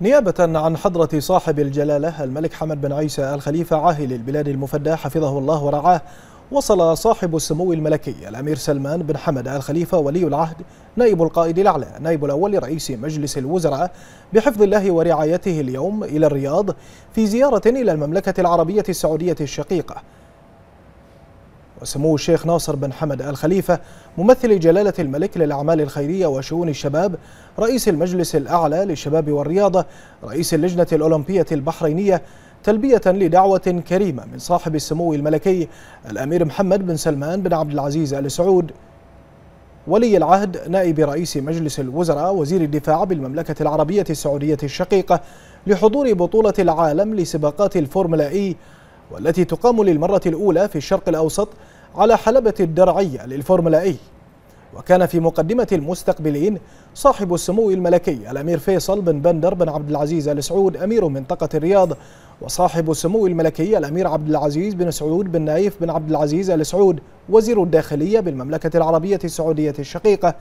نيابة عن حضرة صاحب الجلالة الملك حمد بن عيسى الخليفة عاهل البلاد المفدى حفظه الله ورعاه وصل صاحب السمو الملكي الأمير سلمان بن حمد الخليفة ولي العهد نائب القائد الأعلى نائب الأول رئيس مجلس الوزراء بحفظ الله ورعايته اليوم إلى الرياض في زيارة إلى المملكة العربية السعودية الشقيقة وسمو الشيخ ناصر بن حمد آل خليفة ممثل جلالة الملك للأعمال الخيرية وشؤون الشباب رئيس المجلس الأعلى للشباب والرياضة رئيس اللجنة الأولمبية البحرينية تلبية لدعوة كريمة من صاحب السمو الملكي الأمير محمد بن سلمان بن عبد العزيز آل سعود ولي العهد نائب رئيس مجلس الوزراء وزير الدفاع بالمملكة العربية السعودية الشقيقة لحضور بطولة العالم لسباقات الفورمولا إي والتي تقام للمرة الأولى في الشرق الأوسط على حلبة الدرعية للفورمولا إي وكان في مقدمة المستقبلين صاحب السمو الملكي الأمير فيصل بن بندر بن عبد العزيز آل سعود أمير منطقة الرياض وصاحب السمو الملكي الأمير عبد العزيز بن سعود بن نايف بن عبد العزيز آل سعود وزير الداخلية بالمملكة العربية السعودية الشقيقة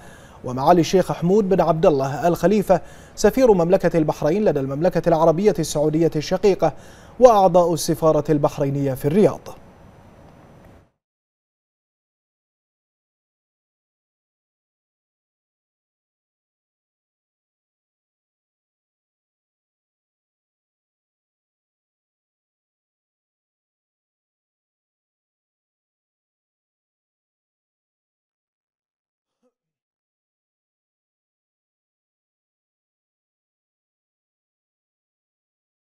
ومعالي الشيخ حمود بن عبد الله الخليفة سفير مملكة البحرين لدى المملكة العربية السعودية الشقيقة وأعضاء السفارة البحرينية في الرياض